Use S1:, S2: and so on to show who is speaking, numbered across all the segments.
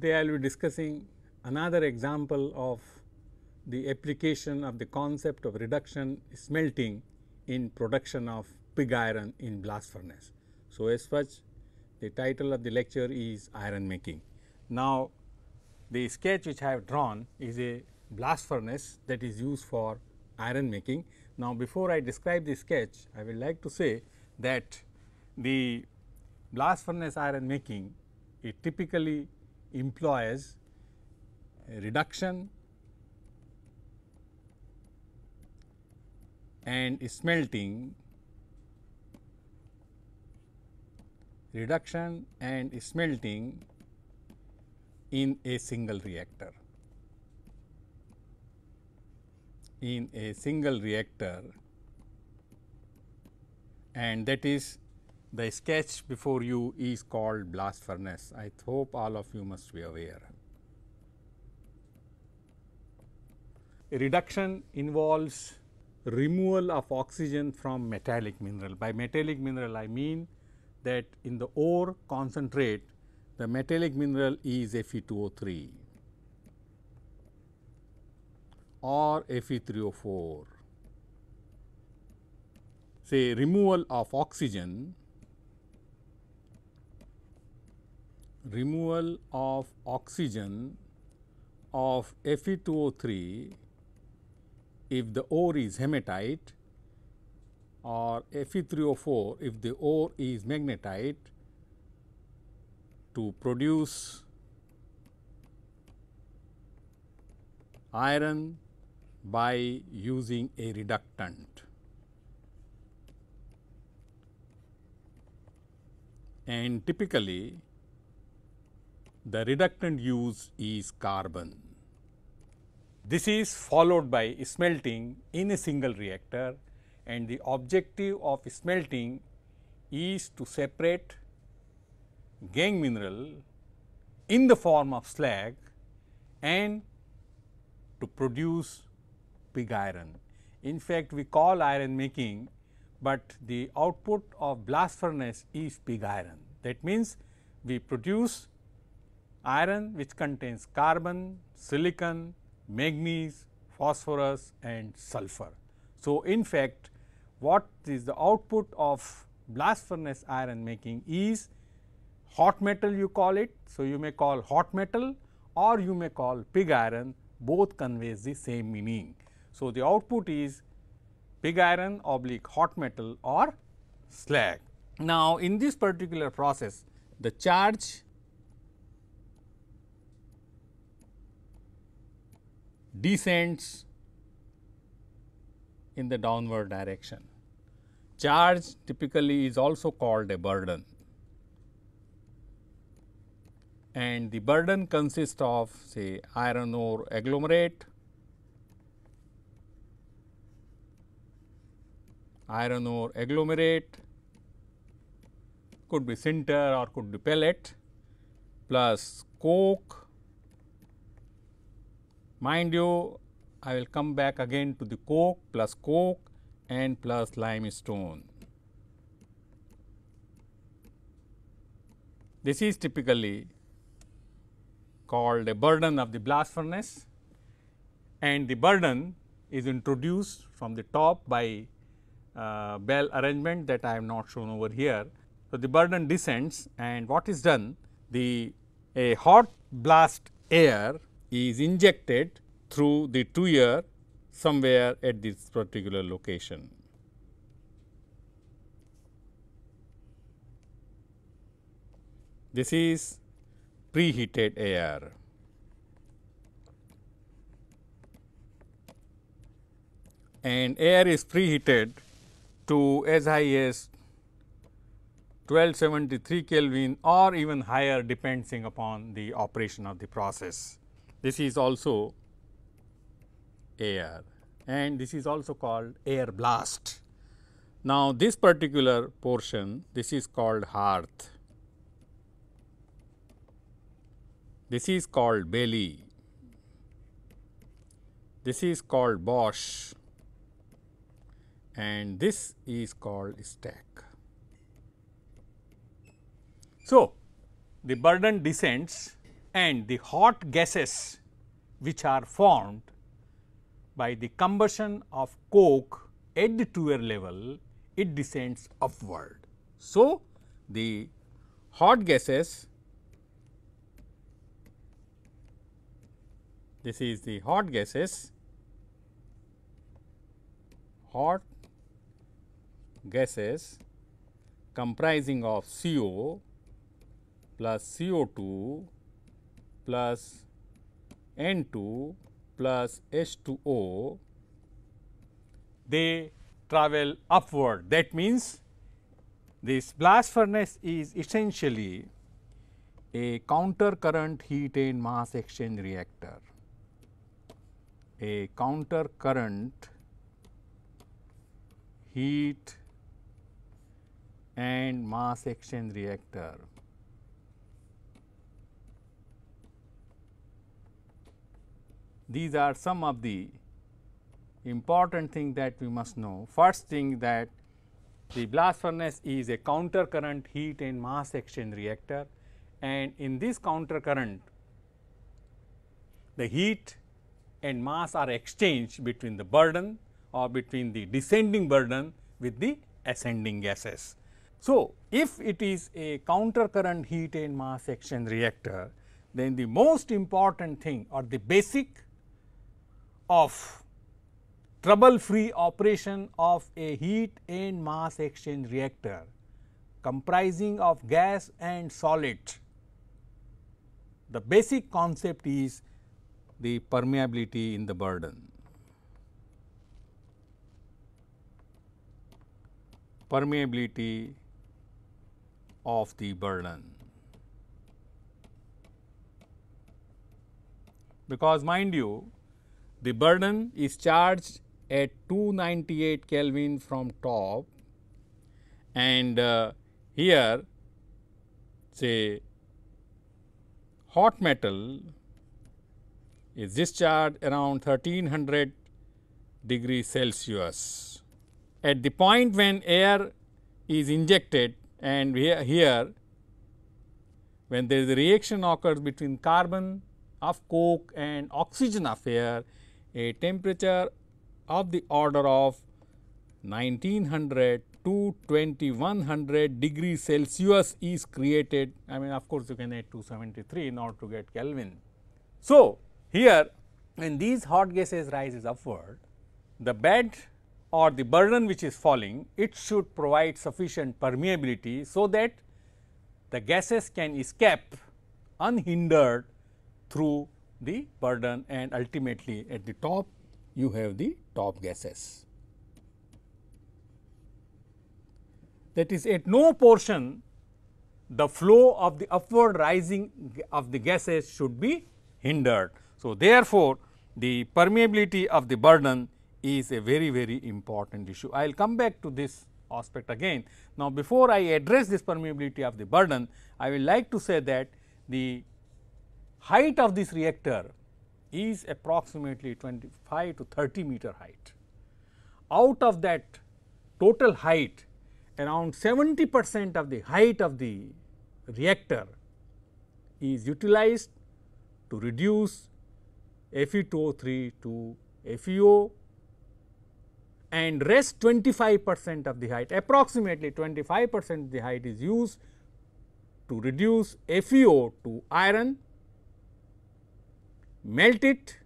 S1: today I will be discussing another example of the application of the concept of reduction smelting in production of pig iron in blast furnace. So, as such the title of the lecture is iron making. Now, the sketch which I have drawn is a blast furnace that is used for iron making. Now, before I describe the sketch I would like to say that the blast furnace iron making it typically implies reduction and smelting reduction and smelting in a single reactor. In a single reactor and that is the sketch before you is called blast furnace. I hope all of you must be aware. Reduction involves removal of oxygen from metallic mineral. By metallic mineral, I mean that in the ore concentrate, the metallic mineral is Fe2O3 or Fe3O4. Say removal of oxygen removal of oxygen of Fe2O3 if the ore is hematite or Fe3O4 if the ore is magnetite to produce iron by using a reductant. And typically the reductant used is carbon. This is followed by smelting in a single reactor and the objective of smelting is to separate gang mineral in the form of slag and to produce pig iron. In fact, we call iron making, but the output of blast furnace is pig iron. That means, we produce Iron which contains carbon, silicon, manganese, phosphorus and sulfur. So, in fact, what is the output of blast furnace iron making is hot metal you call it. So, you may call hot metal or you may call pig iron both conveys the same meaning. So, the output is pig iron oblique hot metal or slag. Now, in this particular process the charge descends in the downward direction. Charge typically is also called a burden and the burden consists of say iron ore agglomerate, iron ore agglomerate could be sinter or could be pellet plus coke Mind you, I will come back again to the coke plus coke and plus limestone. This is typically called a burden of the blast furnace and the burden is introduced from the top by uh, bell arrangement that I have not shown over here. So, the burden descends and what is done? The a hot blast air is injected through the 2 somewhere at this particular location. This is preheated air. and air is preheated to as high as 1273 Kelvin or even higher depending upon the operation of the process this is also air and this is also called air blast. Now, this particular portion this is called hearth, this is called belly, this is called Bosch and this is called stack. So, the burden descends and the hot gases which are formed by the combustion of coke at the 2 level, it descends upward. So, the hot gases, this is the hot gases, hot gases comprising of CO plus CO2 plus N 2 plus H 2 O they travel upward. That means, this blast furnace is essentially a counter current heat and mass exchange reactor, a counter current heat and mass exchange reactor. These are some of the important thing that we must know. First thing that the blast furnace is a counter current heat and mass exchange reactor and in this counter current the heat and mass are exchanged between the burden or between the descending burden with the ascending gases. So, if it is a counter current heat and mass exchange reactor then the most important thing or the basic of trouble free operation of a heat and mass exchange reactor comprising of gas and solid. The basic concept is the permeability in the burden. Permeability of the burden. Because mind you the burden is charged at 298 Kelvin from top and uh, here say hot metal is discharged around 1300 degree Celsius. At the point when air is injected and here when there is a reaction occurs between carbon of coke and oxygen of air, a temperature of the order of 1900 to 2100 degree Celsius is created. I mean, of course, you can add 273 in order to get Kelvin. So, here when these hot gases rises upward, the bed or the burden which is falling, it should provide sufficient permeability so that the gases can escape unhindered through the burden and ultimately at the top you have the top gases. That is at no portion the flow of the upward rising of the gases should be hindered. So, therefore, the permeability of the burden is a very very important issue. I will come back to this aspect again. Now, before I address this permeability of the burden, I will like to say that the height of this reactor is approximately 25 to 30 meter height. Out of that total height around 70 percent of the height of the reactor is utilized to reduce Fe2O3 to FeO and rest 25 percent of the height approximately 25 percent of the height is used to reduce FeO to iron melt it,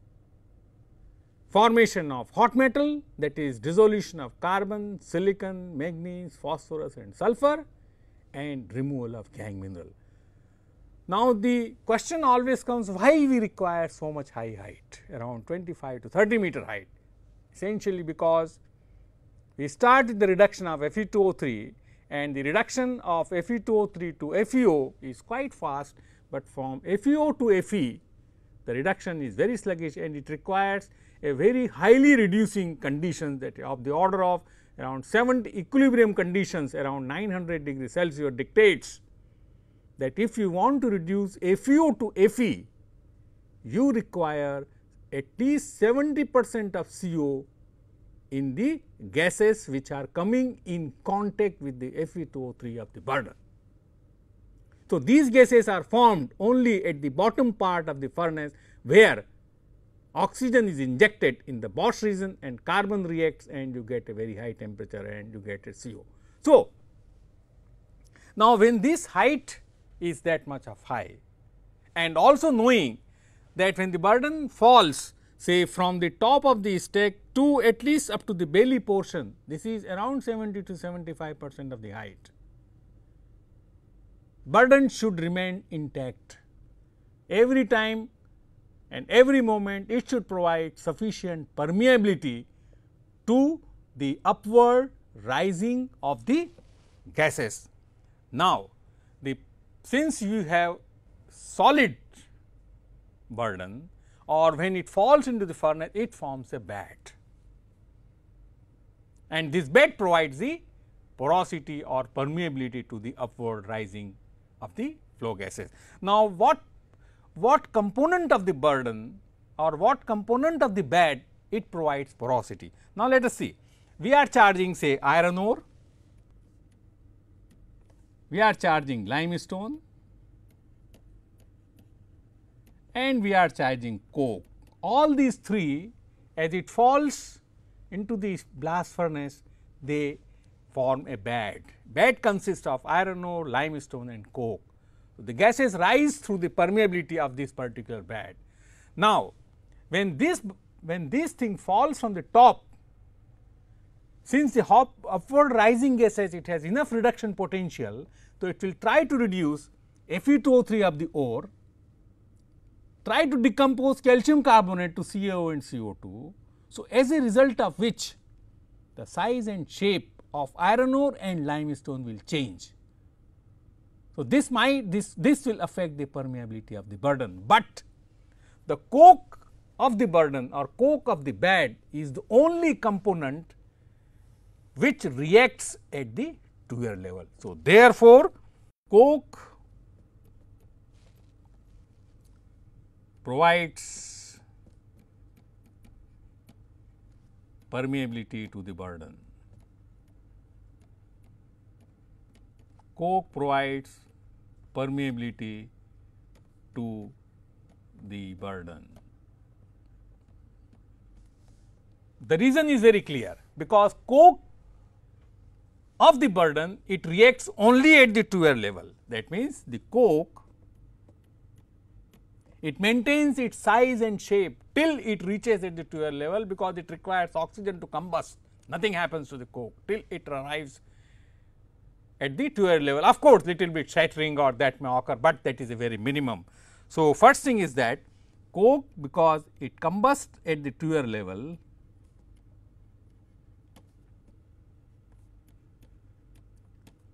S1: formation of hot metal that is dissolution of carbon, silicon, manganese, phosphorus and sulfur and removal of gang mineral. Now, the question always comes why we require so much high height around 25 to 30 meter height essentially because we start with the reduction of Fe2O3 and the reduction of Fe2O3 to FeO is quite fast, but from FeO to Fe the reduction is very sluggish and it requires a very highly reducing conditions that of the order of around 70 equilibrium conditions around 900 degree Celsius dictates that if you want to reduce FeO to Fe, you require at least 70 percent of CO in the gases which are coming in contact with the Fe2O3 of the burner. So, these gases are formed only at the bottom part of the furnace where oxygen is injected in the Bosch region and carbon reacts and you get a very high temperature and you get a CO. So, now when this height is that much of high and also knowing that when the burden falls say from the top of the stack to at least up to the belly portion this is around 70 to 75 percent of the height burden should remain intact. Every time and every moment it should provide sufficient permeability to the upward rising of the gases. Now, the since you have solid burden or when it falls into the furnace it forms a bed and this bed provides the porosity or permeability to the upward rising of the flow gases. Now, what, what component of the burden or what component of the bed it provides porosity? Now, let us see. We are charging say iron ore, we are charging limestone and we are charging coke. All these three as it falls into the blast furnace, they form a bed. Bed consists of iron ore, limestone and coke. So, the gases rise through the permeability of this particular bed. Now, when this when this thing falls from the top, since the hop, upward rising gases it has enough reduction potential, so it will try to reduce Fe2O3 of the ore, try to decompose calcium carbonate to CaO and CO2. So, as a result of which the size and shape of iron ore and limestone will change. So, this might this this will affect the permeability of the burden, but the coke of the burden or coke of the bed is the only component which reacts at the Tuyer level. So, therefore, coke provides permeability to the burden. coke provides permeability to the burden. The reason is very clear because coke of the burden it reacts only at the Tuer level that means the coke it maintains its size and shape till it reaches at the Tuer level because it requires oxygen to combust nothing happens to the coke till it arrives at the 2 air level. Of course, little bit shattering or that may occur, but that is a very minimum. So, first thing is that coke because it combusts at the 2 air level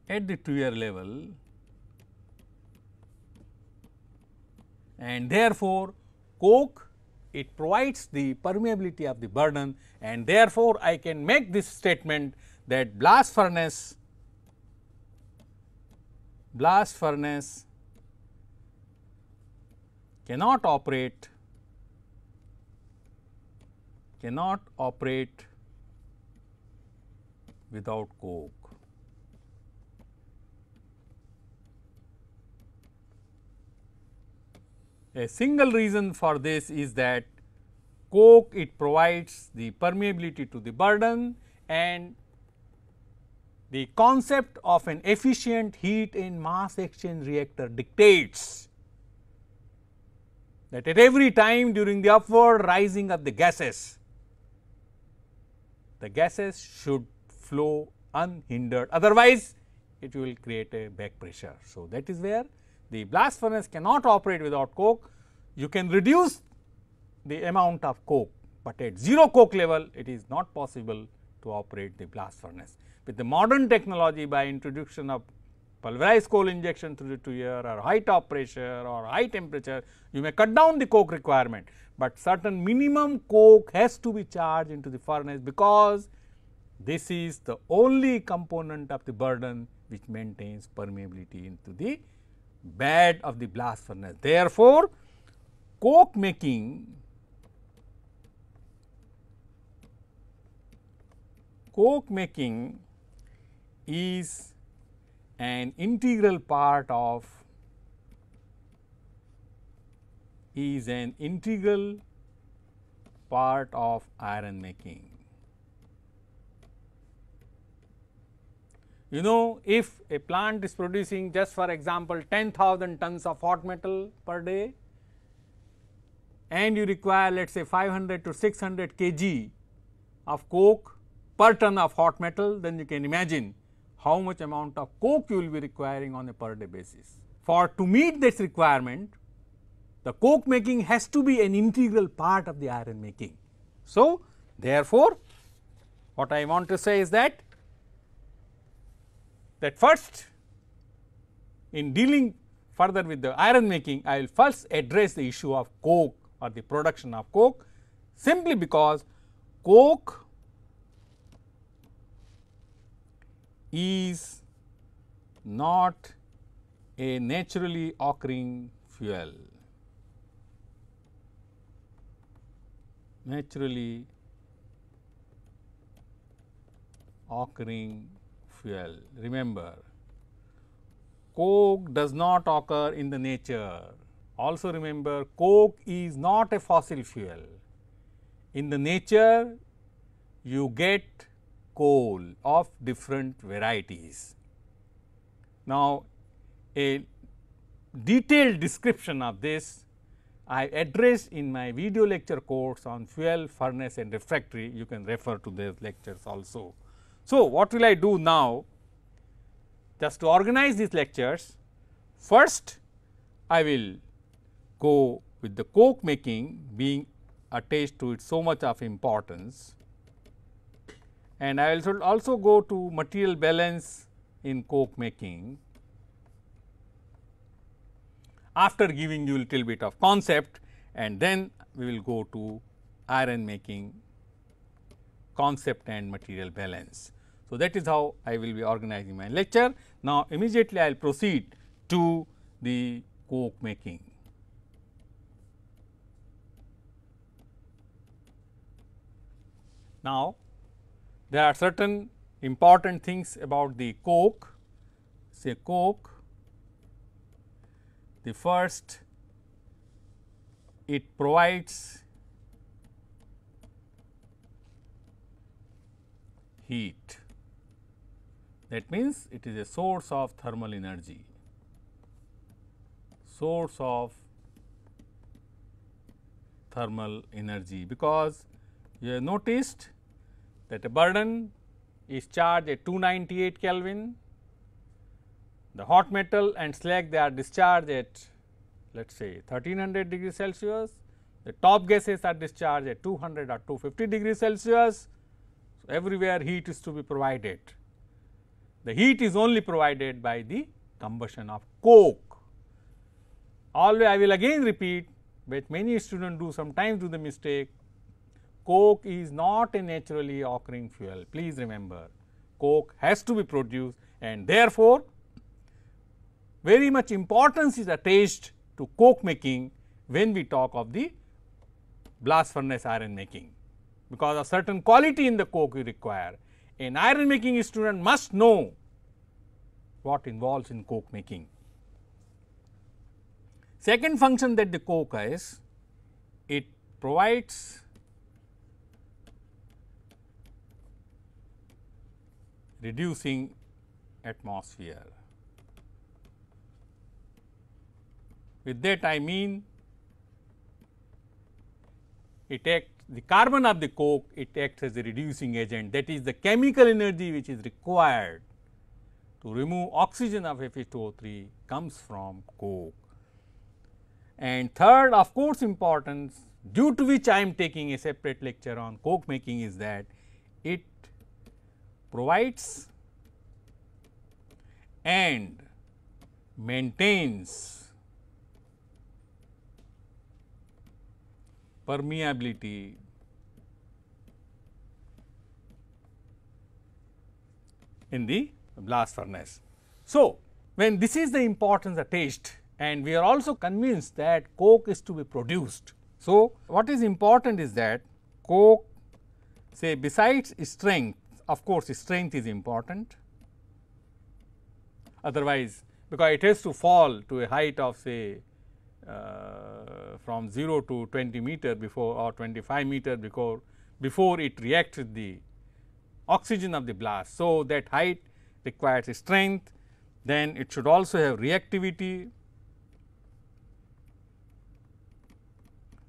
S1: at the 2 air level and therefore, coke it provides the permeability of the burden and therefore, I can make this statement that blast furnace blast furnace cannot operate cannot operate without coke. A single reason for this is that coke it provides the permeability to the burden and the concept of an efficient heat in mass exchange reactor dictates that at every time during the upward rising of the gases, the gases should flow unhindered otherwise it will create a back pressure. So, that is where the blast furnace cannot operate without coke. You can reduce the amount of coke, but at 0 coke level it is not possible to operate the blast furnace. With the modern technology by introduction of pulverized coal injection through the tuyer or high top pressure or high temperature, you may cut down the coke requirement, but certain minimum coke has to be charged into the furnace because this is the only component of the burden which maintains permeability into the bed of the blast furnace. Therefore, coke making coke making is an integral part of is an integral part of iron making. You know if a plant is producing just for example 10,000 tons of hot metal per day and you require let us say 500 to 600 kg of coke per ton of hot metal then you can imagine how much amount of coke you will be requiring on a per day basis. For to meet this requirement, the coke making has to be an integral part of the iron making. So, therefore, what I want to say is that that first in dealing further with the iron making, I will first address the issue of coke or the production of coke simply because coke is not a naturally occurring fuel. Naturally occurring fuel. Remember, coke does not occur in the nature. Also remember, coke is not a fossil fuel. In the nature, you get coal of different varieties. Now, a detailed description of this I addressed in my video lecture course on fuel, furnace and refractory, you can refer to those lectures also. So, what will I do now? Just to organize these lectures, first I will go with the coke making being attached to it so much of importance and I will also go to material balance in coke making after giving you little bit of concept and then we will go to iron making concept and material balance. So, that is how I will be organizing my lecture. Now, immediately I will proceed to the coke making. Now, there are certain important things about the coke, say coke. The first, it provides heat. That means, it is a source of thermal energy, source of thermal energy because you have noticed that a burden is charged at 298 Kelvin, the hot metal and slag they are discharged at let us say 1300 degrees Celsius, the top gases are discharged at 200 or 250 degrees Celsius. So, everywhere heat is to be provided. The heat is only provided by the combustion of coke. Always I will again repeat, but many students do sometimes do the mistake coke is not a naturally occurring fuel. Please remember, coke has to be produced and therefore, very much importance is attached to coke making when we talk of the blast furnace iron making, because a certain quality in the coke you require. An iron making student must know what involves in coke making. Second function that the coke has, it provides reducing atmosphere. With that I mean it acts the carbon of the coke it acts as a reducing agent that is the chemical energy which is required to remove oxygen of Fe2O3 comes from coke. And third of course importance due to which I am taking a separate lecture on coke making is that it provides and maintains permeability in the blast furnace. So, when this is the importance attached and we are also convinced that coke is to be produced. So, what is important is that coke say besides strength of course, strength is important otherwise because it has to fall to a height of say uh, from 0 to 20 meter before or 25 meter before, before it reacts with the oxygen of the blast. So, that height requires strength then it should also have reactivity.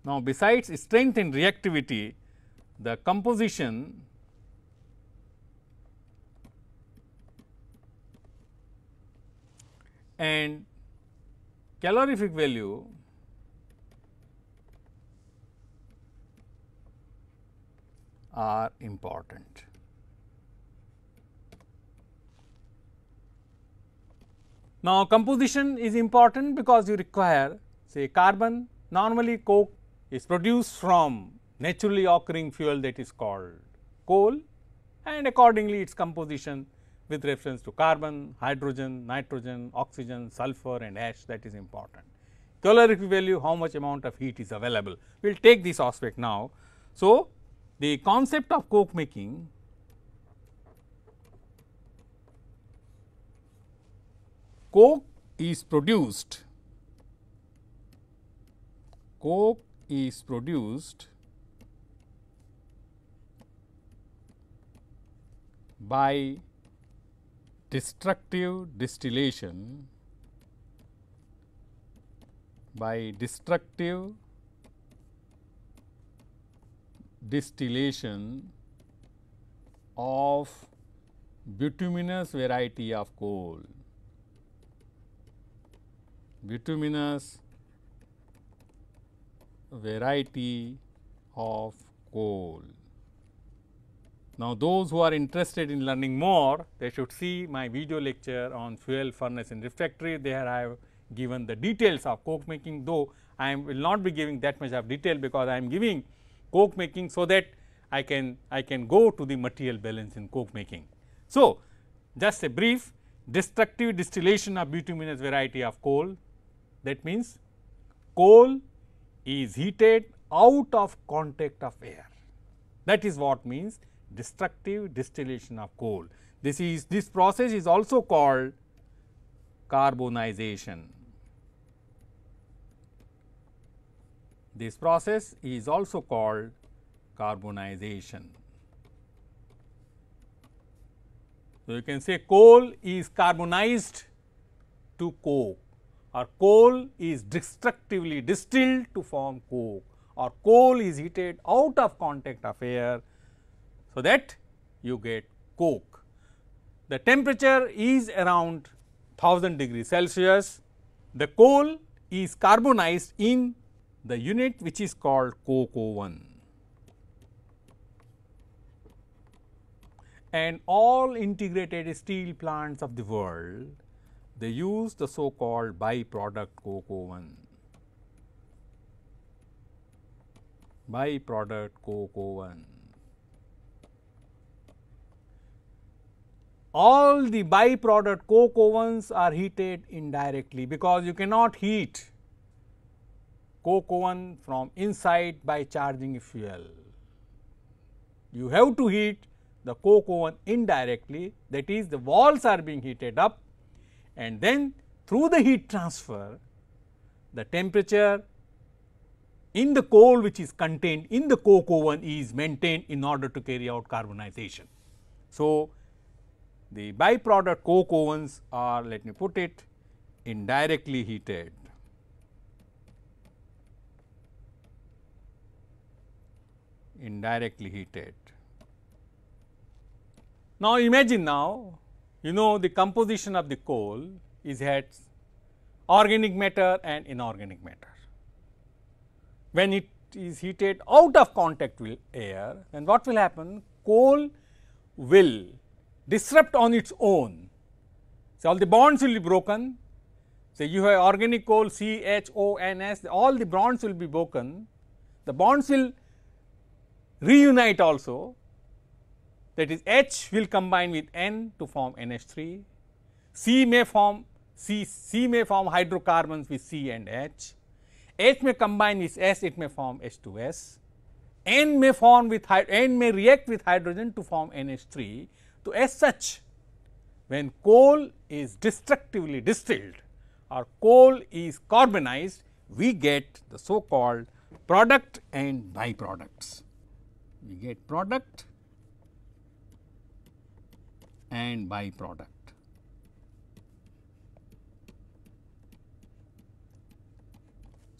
S1: Now, besides strength and reactivity the composition and calorific value are important. Now, composition is important because you require say carbon normally coke is produced from naturally occurring fuel that is called coal and accordingly its composition with reference to carbon, hydrogen, nitrogen, oxygen, sulfur and ash that is important. Calorific value how much amount of heat is available. We will take this aspect now. So, the concept of coke making coke is produced coke is produced by destructive distillation by destructive distillation of bituminous variety of coal. Bituminous variety of coal. Now, those who are interested in learning more, they should see my video lecture on fuel furnace and refractory. There I have given the details of coke making, though I will not be giving that much of detail because I am giving coke making so that I can I can go to the material balance in coke making. So, just a brief destructive distillation of bituminous variety of coal. That means, coal is heated out of contact of air. That is what means destructive distillation of coal. This is this process is also called carbonization. This process is also called carbonization. So, you can say coal is carbonized to coke or coal is destructively distilled to form coke or coal is heated out of contact of air so that you get coke. The temperature is around 1000 degree Celsius. The coal is carbonized in the unit which is called coke oven. And all integrated steel plants of the world, they use the so called byproduct coke oven. byproduct coke oven. all the byproduct coke ovens are heated indirectly because you cannot heat coke oven from inside by charging fuel. You have to heat the coke oven indirectly that is the walls are being heated up and then through the heat transfer the temperature in the coal which is contained in the coke oven is maintained in order to carry out carbonization. So, the byproduct coke ovens are let me put it indirectly heated. indirectly heated. Now, imagine now you know the composition of the coal is at organic matter and inorganic matter. When it is heated out of contact with air then what will happen? Coal will disrupt on its own. So, all the bonds will be broken. So, you have organic coal C, H, O, N, S, all the bonds will be broken. The bonds will reunite also that is H will combine with N to form NH3, C may form C, C may form hydrocarbons with C and H, H may combine with S it may form H2S, N may form with N may react with hydrogen to form NH3 so, as such when coal is destructively distilled or coal is carbonized we get the so called product and byproducts. We get product and byproduct.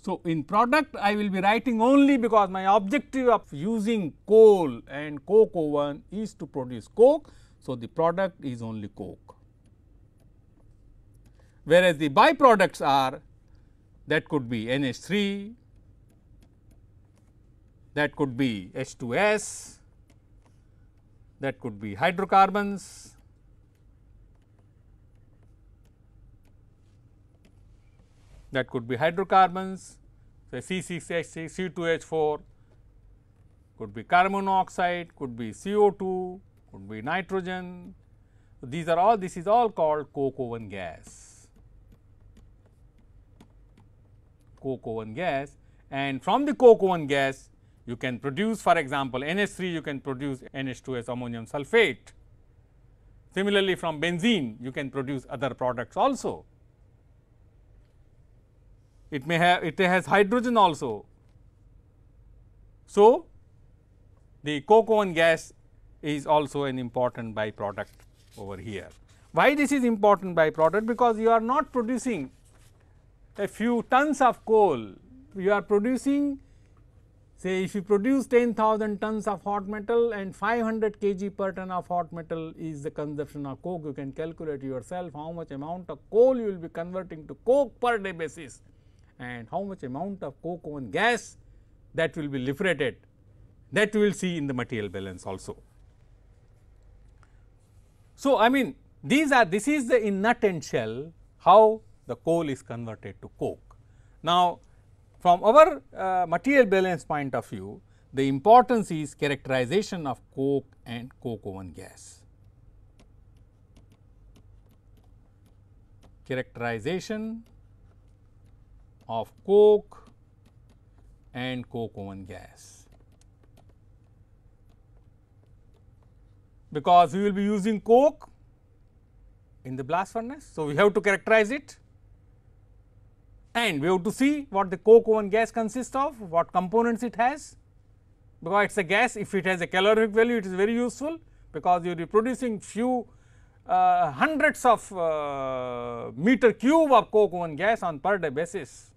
S1: So, in product I will be writing only because my objective of using coal and coke oven is to produce coke. So, the product is only coke, whereas the byproducts are that could be NH3, that could be H2S, that could be hydrocarbons, that could be hydrocarbons, say C6H6, C2H4, could be carbon monoxide, could be CO2, would be nitrogen. These are all this is all called coke oven gas, coke oven gas and from the coke oven gas you can produce for example, NH3 you can produce NH2S ammonium sulfate. Similarly, from benzene you can produce other products also. It may have it has hydrogen also. So, the coke oven gas is also an important byproduct over here. Why this is important byproduct? Because you are not producing a few tons of coal, you are producing say if you produce 10,000 tons of hot metal and 500 kg per ton of hot metal is the consumption of coke, you can calculate yourself how much amount of coal you will be converting to coke per day basis and how much amount of coke and gas that will be liberated that we will see in the material balance also. So, I mean these are this is the in nut and shell how the coal is converted to coke. Now, from our uh, material balance point of view the importance is characterization of coke and coke oven gas. Characterization of coke and coke oven gas. because we will be using coke in the blast furnace. So, we have to characterize it and we have to see what the coke oven gas consists of, what components it has because it is a gas if it has a calorific value it is very useful because you are producing few uh, hundreds of uh, meter cube of coke oven gas on per day basis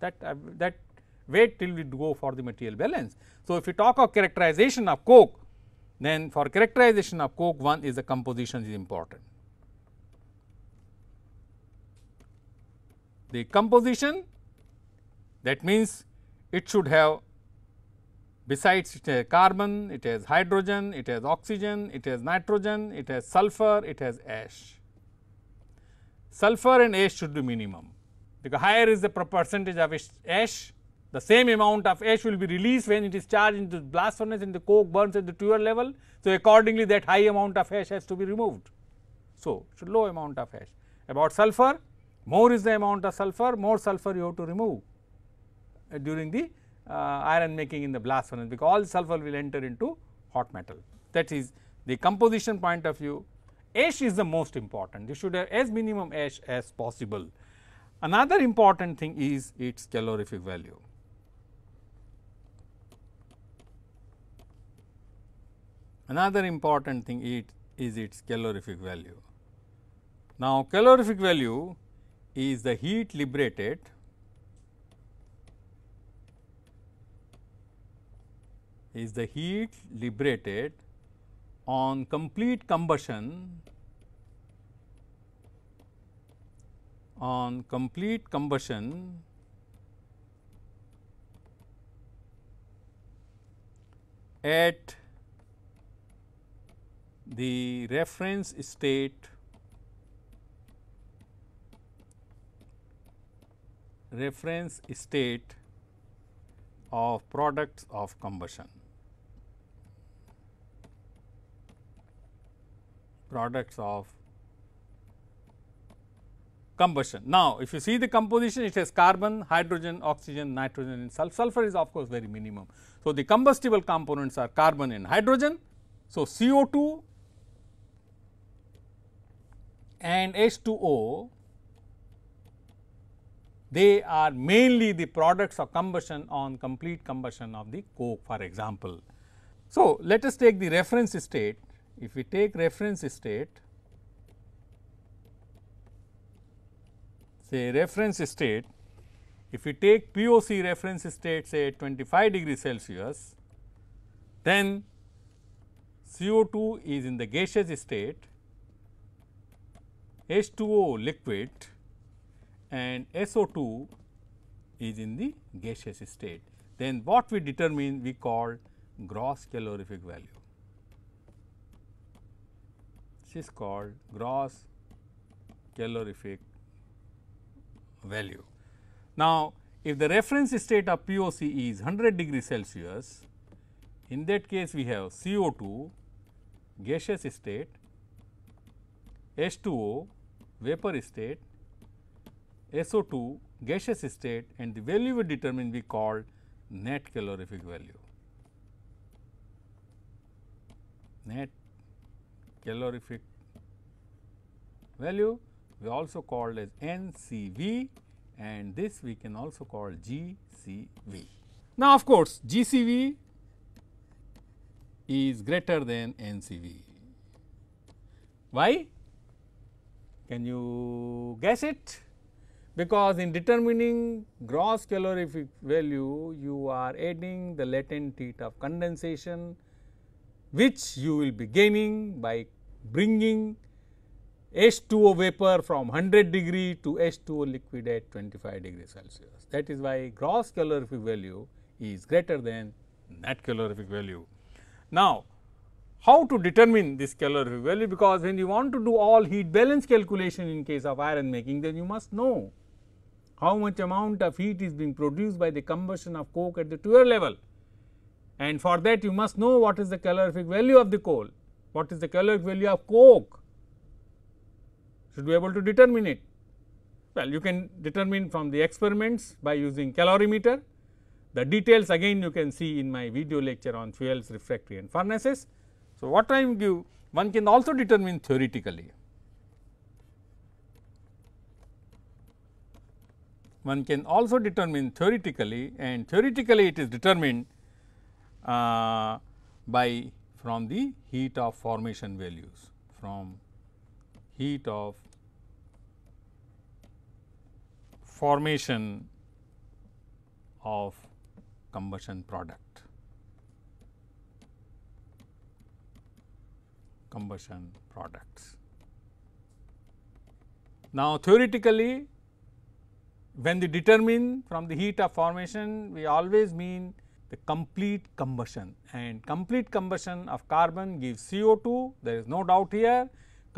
S1: that uh, that wait till we go for the material balance. So, if we talk of characterization of coke then for characterization of coke 1 is the composition is important. The composition that means it should have besides it has carbon, it has hydrogen, it has oxygen, it has nitrogen, it has sulfur, it has ash. Sulfur and ash should be minimum because higher is the percentage of ash the same amount of ash will be released when it is charged into the blast furnace and the coke burns at the Tuer level. So, accordingly that high amount of ash has to be removed. So, low amount of ash. About sulfur, more is the amount of sulfur, more sulfur you have to remove uh, during the uh, iron making in the blast furnace because all sulfur will enter into hot metal. That is the composition point of view. Ash is the most important, you should have as minimum ash as possible. Another important thing is its calorific value. Another important thing it is its calorific value. Now, calorific value is the heat liberated is the heat liberated on complete combustion on complete combustion at the reference state reference state of products of combustion products of combustion. Now, if you see the composition it has carbon, hydrogen, oxygen, nitrogen and sulfur. Sulfur is of course very minimum. So, the combustible components are carbon and hydrogen. So, CO2 and H2O they are mainly the products of combustion on complete combustion of the coke for example. So, let us take the reference state if we take reference state say reference state if we take POC reference state say 25 degree Celsius then CO2 is in the gaseous state H2O liquid and SO2 is in the gaseous state. Then what we determine we call gross calorific value. This is called gross calorific value. Now, if the reference state of POC is 100 degree Celsius, in that case we have CO2 gaseous state, H2O vapor state, SO2 gaseous state and the value we determine we call net calorific value. Net calorific value we also called as NCV and this we can also call GCV. Now, of course, GCV is greater than NCV. Why? Can you guess it? Because in determining gross calorific value, you are adding the latent heat of condensation, which you will be gaining by bringing H2O vapor from 100 degree to H2O liquid at 25 degree Celsius. That is why gross calorific value is greater than net calorific value. Now, how to determine this calorific value because when you want to do all heat balance calculation in case of iron making then you must know how much amount of heat is being produced by the combustion of coke at the Tuer level and for that you must know what is the calorific value of the coal, what is the calorific value of coke should be able to determine it. Well, you can determine from the experiments by using calorimeter. The details again you can see in my video lecture on fuels, refractory and furnaces. So, what I am give one can also determine theoretically. One can also determine theoretically and theoretically it is determined uh, by from the heat of formation values from heat of formation of combustion product. combustion products. Now, theoretically when we determine from the heat of formation we always mean the complete combustion and complete combustion of carbon gives CO2 there is no doubt here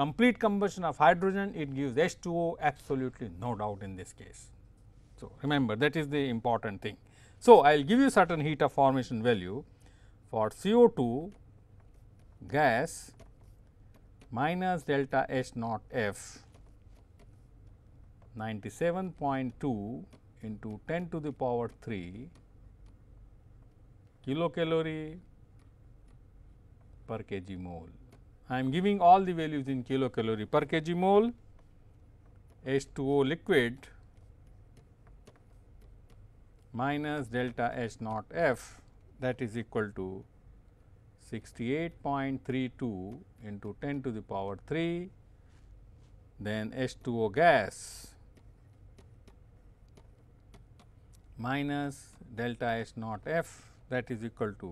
S1: complete combustion of hydrogen it gives H2O absolutely no doubt in this case. So, remember that is the important thing. So, I will give you certain heat of formation value for CO2 gas minus delta H naught f 97.2 into 10 to the power 3 kilocalorie per kg mole. I am giving all the values in kilocalorie per kg mole H2O liquid minus delta H naught f that is equal to 68.32 into 10 to the power 3, then H2O gas minus delta H naught F that is equal to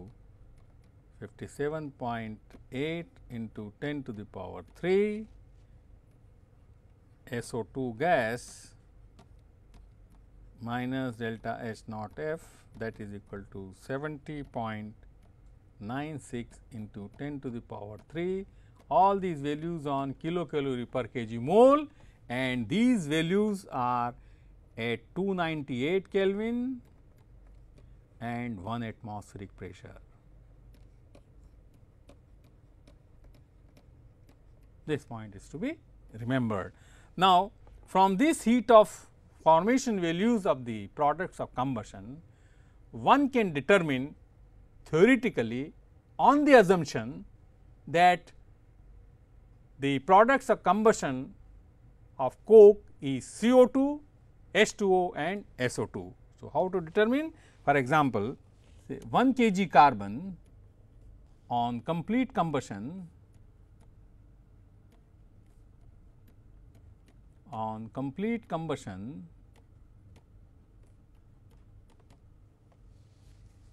S1: 57.8 into 10 to the power 3 SO2 gas minus delta H naught F that is equal to 70.8 96 into 10 to the power 3 all these values on kilocalorie per kg mole and these values are at 298 Kelvin and 1 atmospheric pressure. This point is to be remembered. Now, from this heat of formation values of the products of combustion, one can determine theoretically on the assumption that the products of combustion of coke is CO2, H2O and SO2. So, how to determine? For example, 1 kg carbon on complete combustion on complete combustion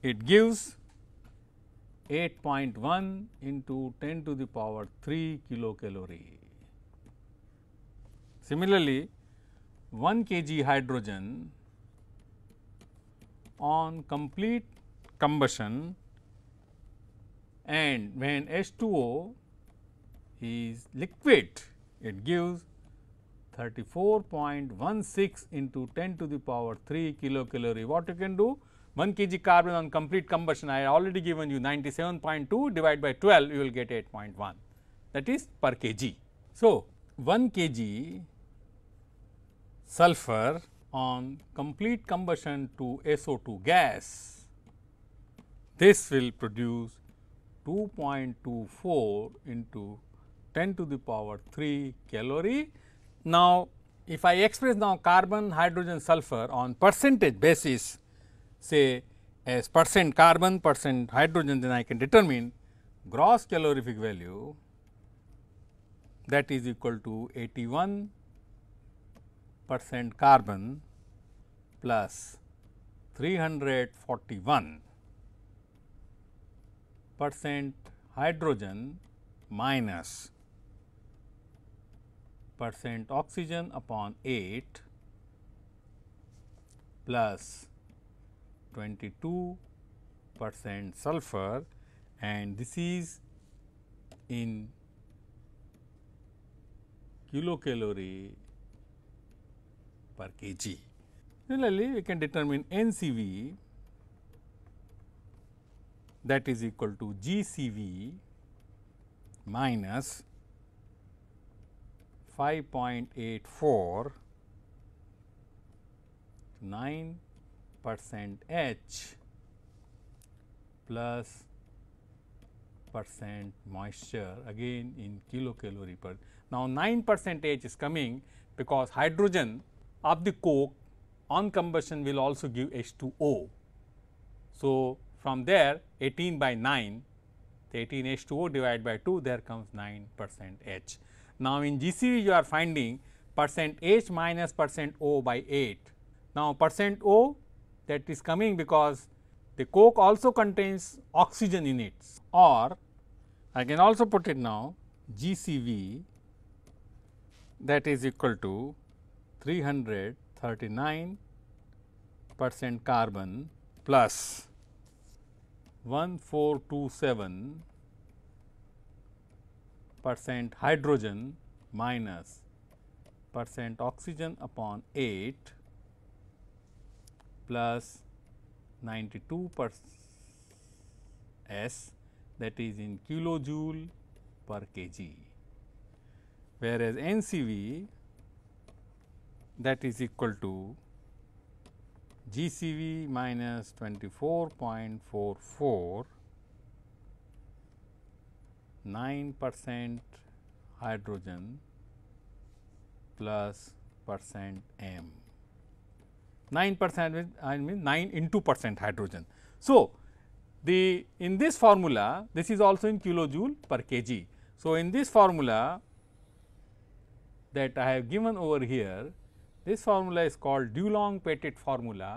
S1: it gives 8.1 into 10 to the power 3 kilocalorie. Similarly, 1 kg hydrogen on complete combustion and when H2O is liquid, it gives 34.16 into 10 to the power 3 kilocalorie. What you can do? 1 kg carbon on complete combustion I had already given you 97.2 divided by 12 you will get 8.1 that is per kg. So, 1 kg sulfur on complete combustion to SO2 gas this will produce 2.24 into 10 to the power 3 calorie. Now, if I express now carbon, hydrogen, sulfur on percentage basis, say as percent carbon percent hydrogen then I can determine gross calorific value that is equal to 81 percent carbon plus 341 percent hydrogen minus percent oxygen upon 8 plus 22 percent sulfur and this is in kilocalorie per kg. Similarly, we can determine NCV that is equal to GCV minus 5.84 9 percent H plus percent moisture again in kilocalorie per. Now, 9 percent H is coming because hydrogen of the coke on combustion will also give H2O. So, from there 18 by 9 the 18 H2O divided by 2 there comes 9 percent H. Now, in GCV you are finding percent H minus percent O by 8. Now, percent O that is coming because the coke also contains oxygen in it or I can also put it now GCV that is equal to 339 percent carbon plus 1427 percent hydrogen minus percent oxygen upon 8 plus 92 per s that is in kilojoule per kg whereas NCV that is equal to GCV minus 24.44 9 percent hydrogen plus percent M. 9 percent I mean 9 into percent hydrogen. So, the in this formula this is also in kilojoule per kg. So, in this formula that I have given over here this formula is called Dulong Petit formula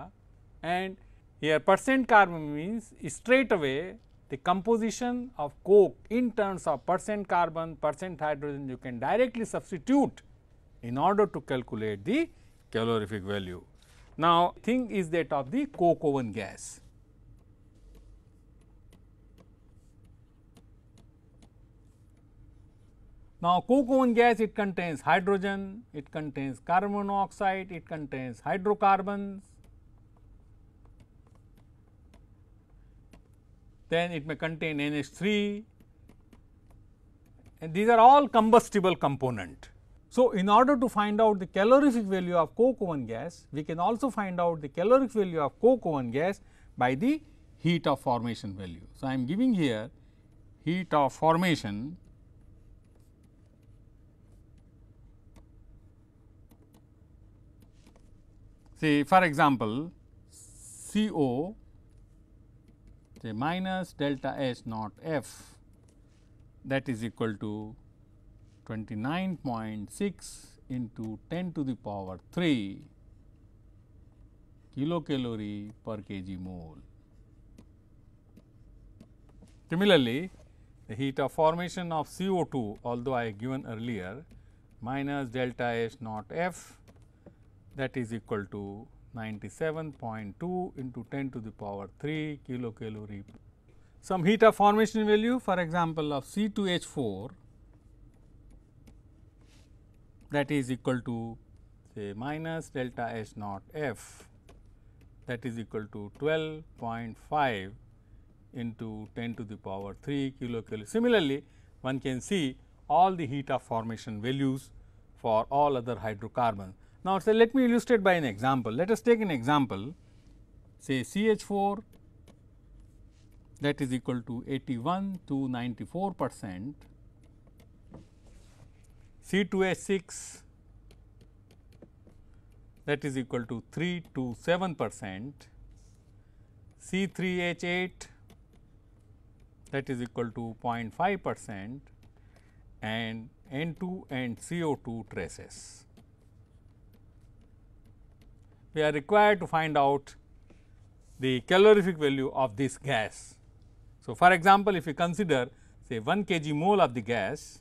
S1: and here percent carbon means straight away the composition of coke in terms of percent carbon percent hydrogen you can directly substitute in order to calculate the calorific value. Now, thing is that of the coke oven gas. Now, coke oven gas it contains hydrogen, it contains carbon monoxide, it contains hydrocarbons, then it may contain NH3 and these are all combustible component. So, in order to find out the calorific value of coke oven gas, we can also find out the calorific value of coke oven gas by the heat of formation value. So, I am giving here heat of formation say for example, CO say minus delta S naught F that is equal to 29.6 into 10 to the power 3 kilocalorie per kg mole. Similarly, the heat of formation of CO2 although I have given earlier minus delta S naught F that is equal to 97.2 into 10 to the power 3 kilocalorie. Some heat of formation value for example of C2H4 that is equal to say minus delta S naught f that is equal to 12.5 into 10 to the power 3 kilocal. Similarly, one can see all the heat of formation values for all other hydrocarbons. Now, say let me illustrate by an example. Let us take an example say CH4 that is equal to 81 to 94 percent C2H6 that is equal to 3 to 7 percent, C3H8 that is equal to 0.5 percent and N2 and CO2 traces. We are required to find out the calorific value of this gas. So, for example, if we consider say 1 kg mole of the gas,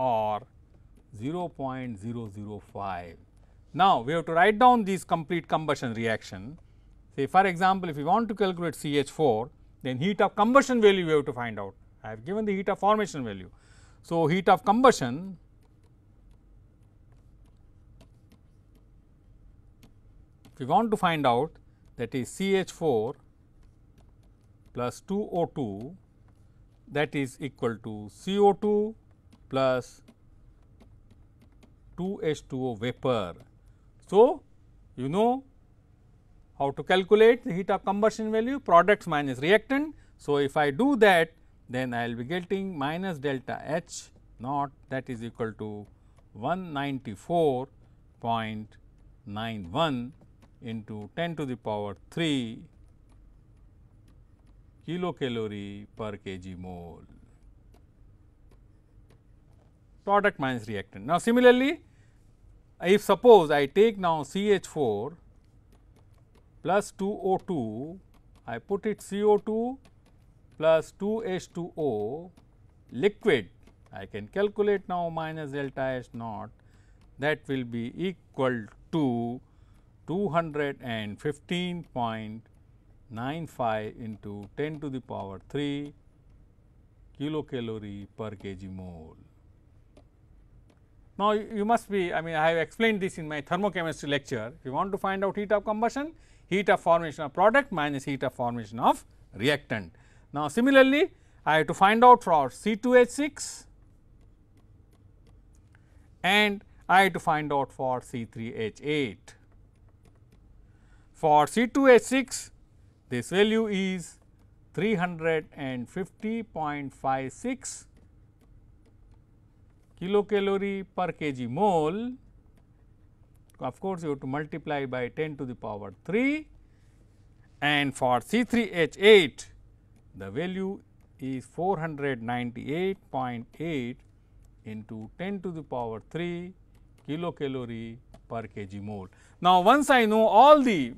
S1: or 0.005. Now, we have to write down this complete combustion reaction. Say for example, if we want to calculate CH4, then heat of combustion value we have to find out. I have given the heat of formation value. So, heat of combustion if we want to find out that is CH4 plus 2O2 that is equal to CO2 plus 2H2O vapor. So, you know how to calculate the heat of combustion value products minus reactant. So, if I do that then I will be getting minus delta H naught that is equal to 194.91 into 10 to the power 3 kilocalorie per kg mole product minus reactant. Now, similarly, if suppose I take now CH4 plus 2O2, I put it CO2 plus 2H2O liquid, I can calculate now minus delta H naught that will be equal to 215.95 into 10 to the power 3 kilocalorie per kg mole. Now, you must be I mean I have explained this in my thermochemistry lecture, if you want to find out heat of combustion, heat of formation of product minus heat of formation of reactant. Now, similarly, I have to find out for C2H6 and I have to find out for C3H8. For C2H6, this value is 350.56 kilocalorie per kg mole of course, you have to multiply by 10 to the power 3 and for C3H8 the value is 498.8 into 10 to the power 3 kilocalorie per kg mole. Now, once I know all the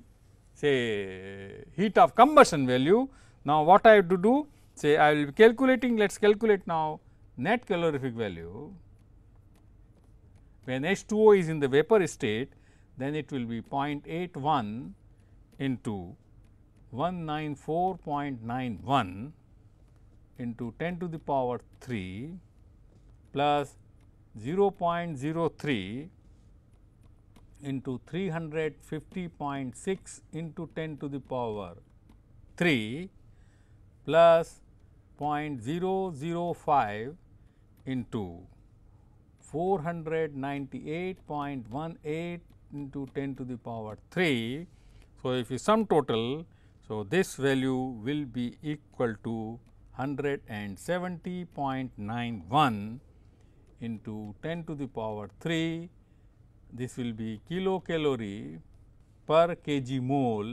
S1: say heat of combustion value, now what I have to do say I will be calculating let us calculate now net calorific value when H2O is in the vapor state, then it will be 0.81 into 194.91 into 10 to the power 3 plus 0.03 into 350.6 into 10 to the power 3 plus 0.005 into 498.18 into 10 to the power 3. So, if you sum total, so this value will be equal to 170.91 into 10 to the power 3. This will be kilocalorie per kg mole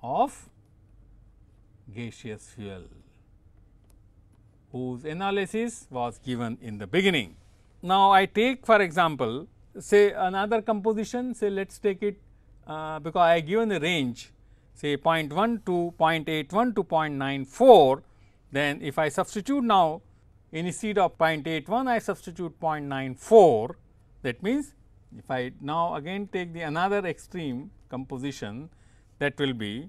S1: of gaseous fuel whose analysis was given in the beginning. Now, I take for example, say another composition say let us take it uh, because I have given a range say 0.1 to 0.81 to 0.94 then if I substitute now instead of 0.81 I substitute 0.94 that means if I now again take the another extreme composition that will be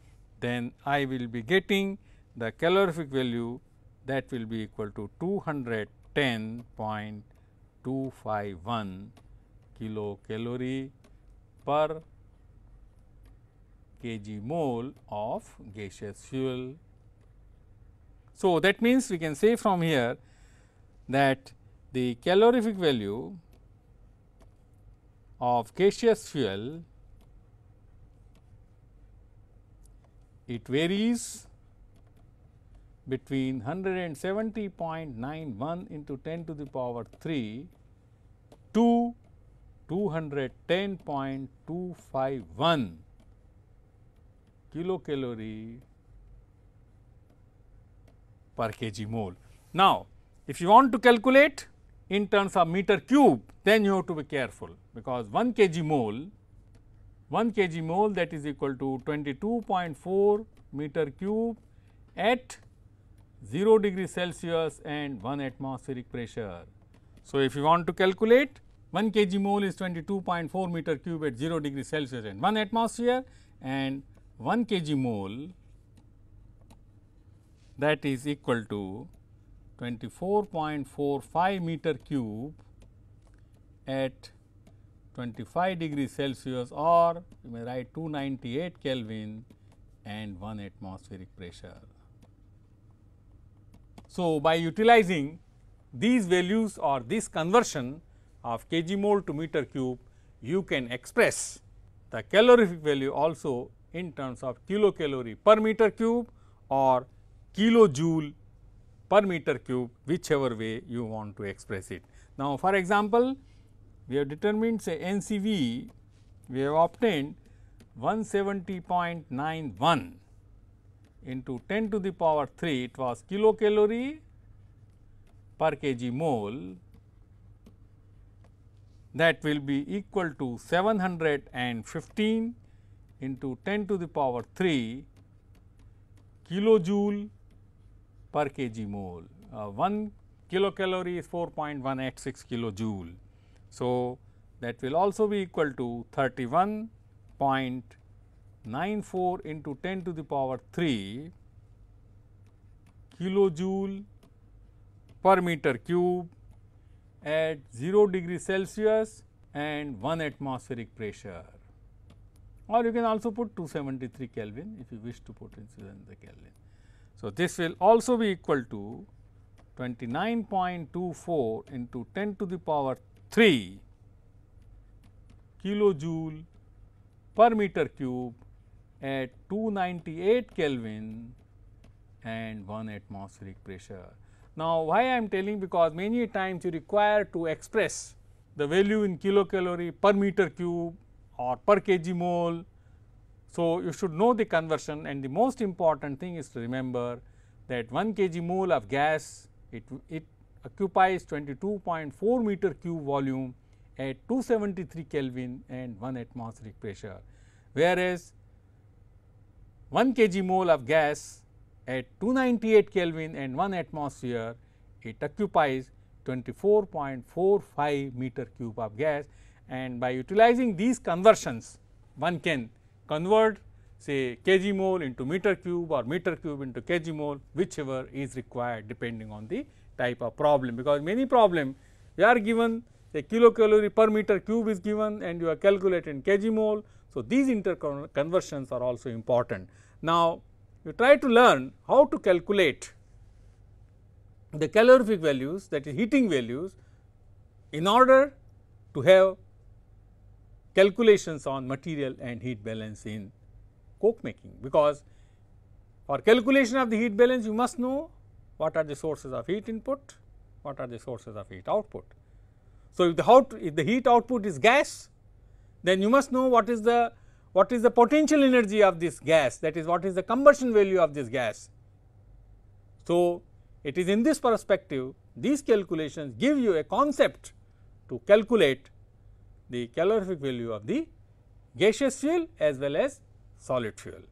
S1: then I will be getting the calorific value that will be equal to 210.251 kilocalorie per kg mole of gaseous fuel. So, that means we can say from here that the calorific value of gaseous fuel It varies between 170.91 into 10 to the power 3 to 210.251 kilocalorie per kg mole. Now, if you want to calculate in terms of meter cube, then you have to be careful because 1 kg mole 1 kg mole that is equal to 22.4 meter cube at 0 degree Celsius and 1 atmospheric pressure. So, if you want to calculate 1 kg mole is 22.4 meter cube at 0 degree Celsius and 1 atmosphere and 1 kg mole that is equal to 24.45 meter cube at 25 degree Celsius or you may write 298 Kelvin and 1 atmospheric pressure. So, by utilizing these values or this conversion of kg mole to meter cube, you can express the calorific value also in terms of kilocalorie per meter cube or kilojoule per meter cube whichever way you want to express it. Now, for example, we have determined say NCV, we have obtained 170.91 into 10 to the power 3, it was kilocalorie per kg mole that will be equal to 715 into 10 to the power 3 kilojoule per kg mole. Uh, 1 kilocalorie is 4.186 kilojoule. So, that will also be equal to 31.94 into 10 to the power 3 kilojoule per meter cube at 0 degree Celsius and 1 atmospheric pressure or you can also put 273 Kelvin if you wish to put in the Kelvin. So, this will also be equal to 29.24 into 10 to the power 3 kilojoule per meter cube at 298 Kelvin and 1 atmospheric pressure. Now, why I am telling because many times you require to express the value in kilocalorie per meter cube or per kg mole. So, you should know the conversion and the most important thing is to remember that 1 kg mole of gas it, it occupies 22.4 meter cube volume at 273 Kelvin and 1 atmospheric pressure, whereas 1 kg mole of gas at 298 Kelvin and 1 atmosphere, it occupies 24.45 meter cube of gas and by utilizing these conversions, one can convert say kg mole into meter cube or meter cube into kg mole, whichever is required depending on the type of problem because many problem you are given a kilocalorie per meter cube is given and you are calculating kg mole. So, these interconversions are also important. Now, you try to learn how to calculate the calorific values that is heating values in order to have calculations on material and heat balance in coke making because for calculation of the heat balance you must know what are the sources of heat input, what are the sources of heat output. So, if the, out, if the heat output is gas, then you must know what is the what is the potential energy of this gas that is what is the combustion value of this gas. So, it is in this perspective these calculations give you a concept to calculate the calorific value of the gaseous fuel as well as solid fuel.